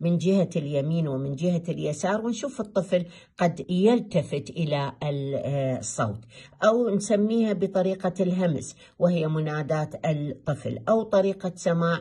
من جهة اليمين ومن جهة اليسار ونشوف الطفل قد يلتفت إلى الصوت أو نسميها بطريقة الهمس وهي منادات الطفل أو طريقة سماع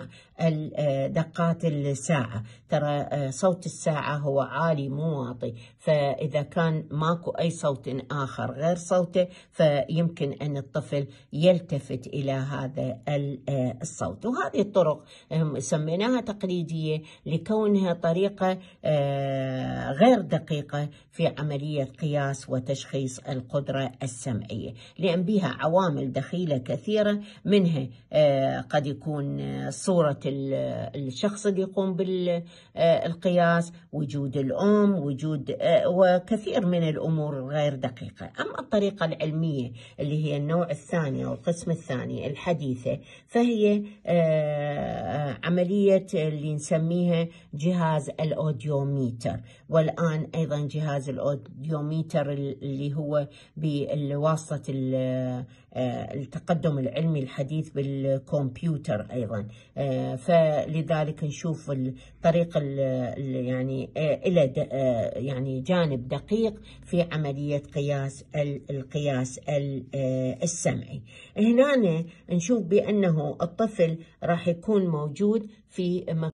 دقات الساعة ترى آه، صوت الساعة هو عالي مو واطي فإذا كان ماكو أي صوت آخر غير صوته فيمكن أن الطفل يلتفت إلى هذا آه، الصوت وهذه الطرق آه، سميناها تقليدية لكونها بها طريقة آه، غير دقيقة في عملية قياس وتشخيص القدرة السمعية لأن بها عوامل دخيلة كثيرة منها آه، قد يكون آه، صورة الشخص اللي يقوم بالقياس وجود الأم وجود وكثير من الأمور غير دقيقة أما الطريقة العلمية اللي هي النوع الثاني أو القسم الثاني الحديثة فهي عملية اللي نسميها جهة جهاز الاوديوميتر والان ايضا جهاز الاوديوميتر اللي هو بواسطه آه، التقدم العلمي الحديث بالكمبيوتر ايضا آه، فلذلك نشوف الطريق يعني آه، الى يعني جانب دقيق في عمليه قياس القياس السمعي هنا نشوف بانه الطفل راح يكون موجود في